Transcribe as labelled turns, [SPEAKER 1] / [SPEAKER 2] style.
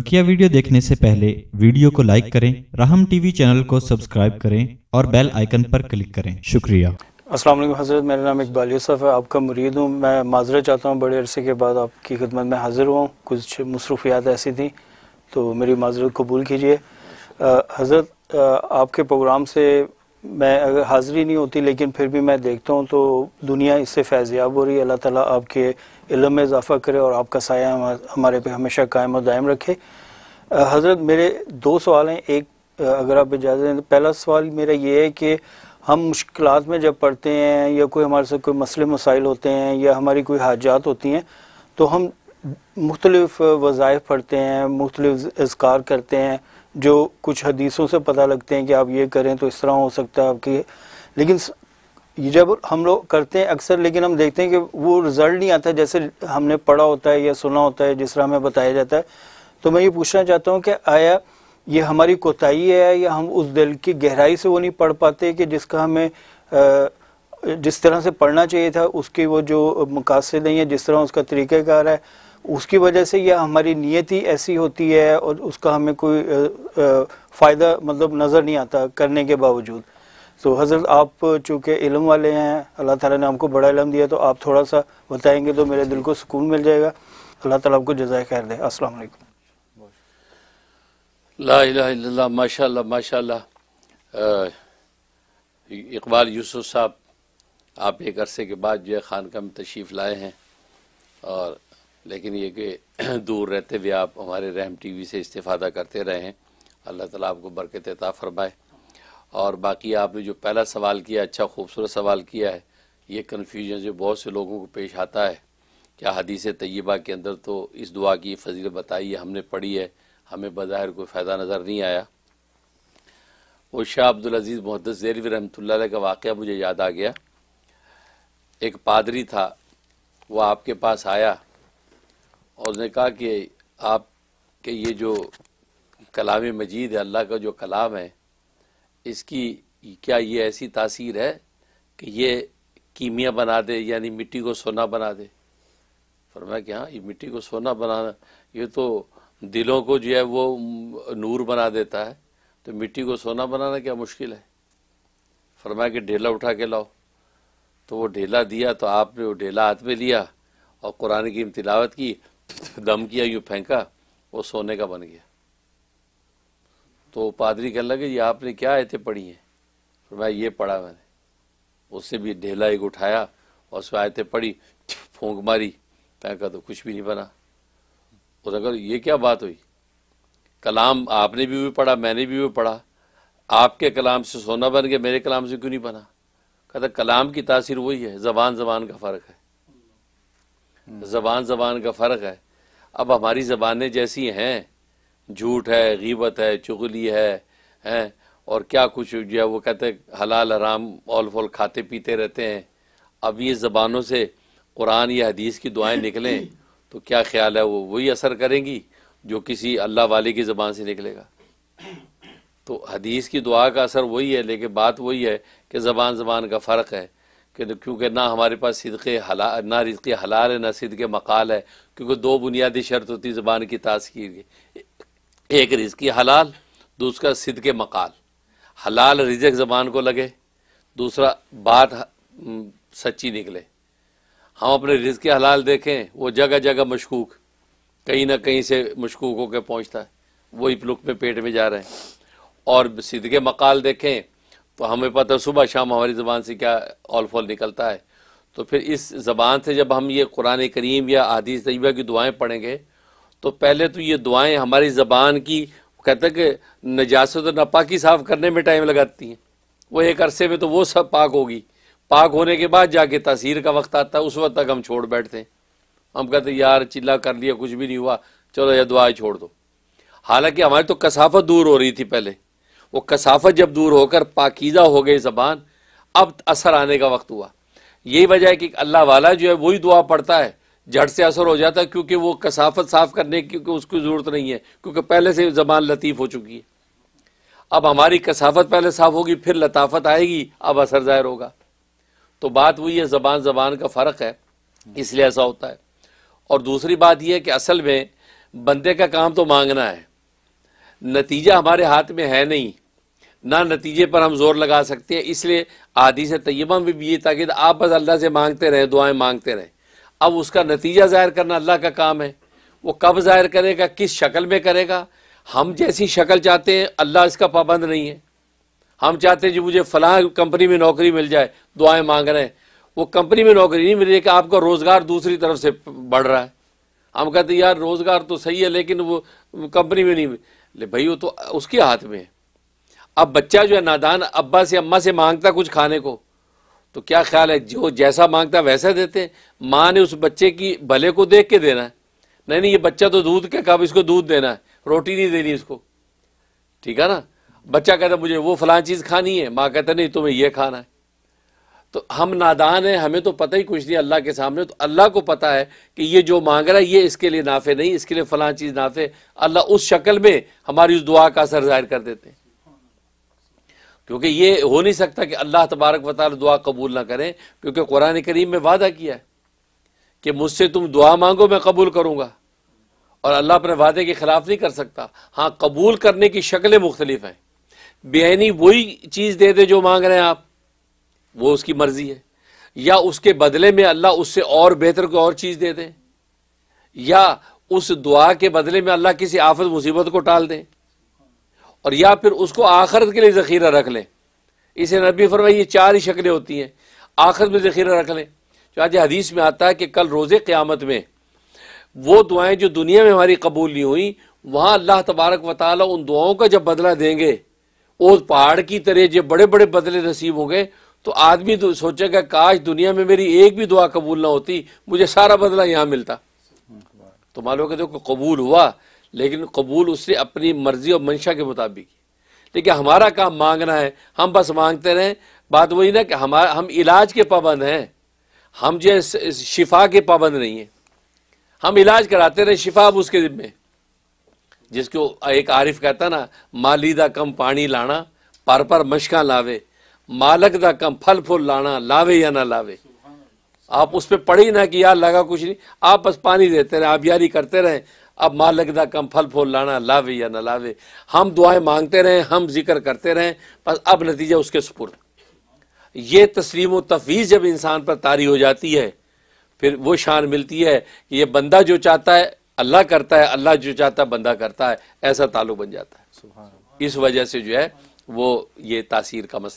[SPEAKER 1] बकिया वीडियो देखने से पहले वीडियो को लाइक करें राहम टीवी चैनल को सब्सक्राइब करें और बेल आइकन पर क्लिक करें शुक्रिया अस्सलाम वालेकुम हज़रत मेरा नाम इकबाल यूसुफ है आपका मुरीद हूँ मैं माजरा चाहता हूँ बड़े अरसे के बाद आपकी खिदमत में हाजिर हुआ हूँ कुछ मसरूफियात ऐसी थी तो मेरी माजरत कबूल कीजिए हज़रत आपके प्रोग्राम से मैं अगर हाज़िरी नहीं होती लेकिन फिर भी मैं देखता हूँ तो दुनिया इससे फैज़याब हो रही है अल्लाह ताला आपके इलम में इजाफ़ा करे और आपका साया हमारे पे हमेशा कायम और दायम रखे हज़रत मेरे दो सवाल हैं एक अगर आप इजाज़त दें तो पहला सवाल मेरा ये है कि हम मुश्किल में जब पढ़ते हैं या कोई हमारे साथ कोई मसले मसाइल होते हैं या हमारी कोई हाजात होती हैं तो हम मुख्तलिफ वज़ाइफ पढ़ते हैं मुख्तलिफ इसकार करते हैं जो कुछ हदीसों से पता लगते हैं कि आप ये करें तो इस तरह हो सकता है आपकी लेकिन जब हम लोग करते हैं अक्सर लेकिन हम देखते हैं कि वो रिजल्ट नहीं आता जैसे हमने पढ़ा होता है या सुना होता है जिस तरह हमें बताया जाता है तो मैं ये पूछना चाहता हूँ कि आया ये हमारी कोताही है या हम उस दिल की गहराई से वो नहीं पढ़ पाते कि जिसका हमें जिस तरह से पढ़ना चाहिए था उसके वो जो मकासद हैं है जिस तरह उसका तरीक़ाकार है उसकी वजह से यह हमारी नीयत ही ऐसी होती है और उसका हमें कोई फ़ायदा मतलब नज़र नहीं आता करने के बावजूद तो हज़रत आप चूँकि इलम वाले हैं अल्लाह ताला ने हमको बड़ा इलम दिया तो आप थोड़ा सा बताएंगे तो मेरे दिल को सुकून मिल जाएगा अल्लाह ताला आपको जजाय खैर दे अस्सलाम वालेकुम
[SPEAKER 2] ला इला माशाल्लाह माशाल्लाह इकबाल यूसुफ साहब आप एक अरसे के बाद जो है खानका में तशरीफ़ लाए हैं और लेकिन ये कि दूर रहते हुए आप हमारे रहम टी वी से इस्तेफ़ादा करते रहे हैं अल्लाह ताला आपको बरकत ता फ़रमाए और बाकी आपने जो पहला सवाल किया अच्छा खूबसूरत सवाल किया है ये कन्फ्यूजन जो बहुत से लोगों को पेश आता है क्या हदीस तय्यबा के अंदर तो इस दुआ की फजील बताई है हमने पढ़ी है हमें बाहर कोई फ़ायदा नज़र नहीं आया वो शाह अब्दुलज़ीज़ मोहद्दस जेरवी रहमत का वाक़ मुझे याद आ गया एक पादरी था वो आपके पास आया और उसने कहा कि आप के ये जो कलाम मजीद है अल्लाह का जो कलाम है इसकी क्या ये ऐसी तासीर है कि ये कीमिया बना दे यानी मिट्टी को सोना बना दे फरमाया कि हाँ ये मिट्टी को सोना बनाना ये तो दिलों को जो है वो नूर बना देता है तो मिट्टी को सोना बनाना क्या मुश्किल है फरमाया कि ढेला उठा के लाओ तो वो ढेला दिया तो आपने वो ढेला हाथ में लिया और कुरान की तिलावत की दम किया यूँ फेंका वो सोने का बन गया तो पादरी कहने लगे ये आपने क्या आयतें पढ़ी हैं फरमाया तो ये पढ़ा मैंने उससे भी ढेला एक उठाया और उसमें आयतें पढ़ी फूंक मारी तय का तो कुछ भी नहीं बना उसने कहा ये क्या बात हुई कलाम आपने भी, भी पढ़ा मैंने भी, भी पढ़ा आपके कलाम से सोना बन गया मेरे कलाम से क्यों नहीं बना कहता कलाम की तासीर वही है जबान जबान का फ़र्क है हम्म। जबान जबान का फ़र्क है अब हमारी जबानें जैसी हैं झूठ है गीबत है चुगली है हैं और क्या कुछ जो है वो कहते हैं हलाल हराम ऑल फॉल खाते पीते रहते हैं अब ये ज़बानों से कुरान या हदीस की दुआएं निकलें तो क्या ख्याल है वो वही असर करेंगी जो किसी अल्लाह वाले की ज़बान से निकलेगा तो हदीस की दुआ का असर वही है लेकिन बात वही है कि ज़बान ज़बान का फ़र्क है कि क्योंकि ना हमारे पास सिदक़े हला ना रिज़ हलाल है ना सिदक़ मकाल है क्योंकि दो बुनियादी शर्त होती ज़बान की तास्कीर की एक रिज़ की हलाल दूसरा सिद के मकाल हलाल रिजक ज़बान को लगे दूसरा बात सच्ची निकले हम अपने रिज के हलाल देखें वो जगह जगह मशकूक कहीं ना कहीं से मशकूक होकर पहुँचता है वही प्लुक में पेट में जा रहे हैं और सिद के मकाल देखें तो हमें पता सुबह शाम हमारी ज़बान से क्या ऑल फॉल निकलता है तो फिर इस ज़बान से जब हम ये कुरान करीम या आदि तयबा की दुआएँ पढ़ेंगे तो पहले तो ये दुआएं हमारी ज़बान की कहते हैं कि नजासत और नापाकी साफ़ करने में टाइम लगाती हैं वो एक अरसे में तो वो सब पाक होगी पाक होने के बाद जाके तासीर का वक्त आता है उस वक्त तक हम छोड़ बैठते हैं हम कहते हैं यार चिल्ला कर लिया कुछ भी नहीं हुआ चलो यह दुआएं छोड़ दो हालांकि हमारी तो कसाफत दूर हो रही थी पहले वो कसाफत जब दूर होकर पाकिज़ा हो गई ज़बान अब असर आने का वक्त हुआ यही वजह है कि अल्लाह वाला जो है वही दुआ पढ़ता है जड़ से असर हो जाता है क्योंकि वो कसाफत साफ करने की क्योंकि उसकी ज़रूरत नहीं है क्योंकि पहले से ज़बान लतीफ़ हो चुकी है अब हमारी कसाफत पहले साफ होगी फिर लताफत आएगी अब असर ज़ाहिर होगा तो बात वही है ज़बान ज़बान का फ़र्क है इसलिए ऐसा होता है और दूसरी बात यह है कि असल में बंदे का काम तो मांगना है नतीजा हमारे हाथ में है नहीं ना नतीजे पर हम जोर लगा सकते हैं इसलिए आदि से तयबा में भी ये ताकि आप बस अल्लाह से मांगते रहें दुआएं मांगते रहें अब उसका नतीजा ज़ाहिर करना अल्लाह का काम है वो कब ज़ाहिर करेगा किस शक्ल में करेगा हम जैसी शक्ल चाहते हैं अल्लाह इसका पाबंद नहीं है हम चाहते हैं जी मुझे फलां कंपनी में नौकरी मिल जाए दुआएं मांग रहे हैं वो कंपनी में नौकरी नहीं मिल रही है आपका रोज़गार दूसरी तरफ से बढ़ रहा है हम कहते यार रोज़गार तो सही है लेकिन वो कंपनी में नहीं भाई वो तो उसके हाथ में है अब बच्चा जो है नादान अब्बा से अम्मा से मांगता कुछ खाने को तो क्या ख्याल है जो जैसा मांगता वैसा देते हैं माँ ने उस बच्चे की भले को देख के देना है नहीं नहीं ये बच्चा तो दूध के कब इसको दूध देना है रोटी नहीं देनी इसको ठीक है ना बच्चा कहता मुझे वो फलां चीज़ खानी है माँ कहता नहीं तुम्हें ये खाना है तो हम नादान हैं हमें तो पता ही कुछ नहीं अल्लाह के सामने तो अल्लाह को पता है कि ये जो मांग रहा है ये इसके लिए नाफे नहीं इसके लिए फलां चीज़ नाफे अल्लाह उस शक्ल में हमारी उस दुआ का असर जाहिर कर देते हैं क्योंकि ये हो नहीं सकता कि अल्लाह तबारक वाल दुआ कबूल ना करें क्योंकि कुरान करीम में वादा किया है कि मुझसे तुम दुआ मांगो मैं कबूल करूँगा और अल्लाह अपने वादे के खिलाफ नहीं कर सकता हाँ कबूल करने की शक्लें मुख्तलिफ हैं बेनी वही चीज़ दे दे जो मांग रहे हैं आप वो उसकी मर्जी है या उसके बदले में अल्लाह उससे और बेहतर कोई और चीज़ दे दें या उस दुआ के बदले में अल्लाह किसी आफत मुसीबत को टाल दें और या फिर उसको आखरत के लिए ज़ख़ीरा रख लें इसे नबी फरमाई ये चार ही शक्लें होती हैं आखिर में ज़ख़ीरा रख लें चाहे हदीस में आता है कि कल रोजे क़्यामत में वो दुआएं जो दुनिया में हमारी कबूल नहीं हुई वहाँ अल्लाह तबारक वाल उन दुआओं का जब बदला देंगे और पहाड़ की तरह जब बड़े बड़े बदले नसीब होंगे तो आदमी तो सोचेगा काश दुनिया में मेरी एक भी दुआ कबूल ना होती मुझे सारा बदला यहाँ मिलता तो मालूम कि देखो कबूल हुआ लेकिन कबूल उसने अपनी मर्जी और मंशा के मुताबिक लेकिन हमारा काम मांगना है हम बस मांगते रहें बात वही ना कि हमारा हम इलाज के पाबंद हैं हम जो शिफा के पाबंद नहीं हैं हम इलाज कराते रहे शिफा अब उसके जिम्मे जिसको एक आरिफ कहता ना माली दा कम पानी लाना पर पर मशका लावे मालक दा कम फल फूल लाना लावे या ना लावे आप उस पर पढ़ी ना कि यार लगा कुछ नहीं आप बस पानी देते रहे आप यारी करते रहें अब मालिक का कम फल फूल लाना लावे या ना लावे हम दुआएं मांगते रहे हम जिक्र करते रहें बस अब नतीजा उसके सुपुर ये तस्लीम तफवीज़ जब इंसान पर तारी हो जाती है फिर वो शान मिलती है कि ये बंदा जो चाहता है अल्लाह करता है अल्लाह जो चाहता है बंदा करता है ऐसा ताल्लुक बन जाता है इस वजह से जो है वो ये तासीर का मसला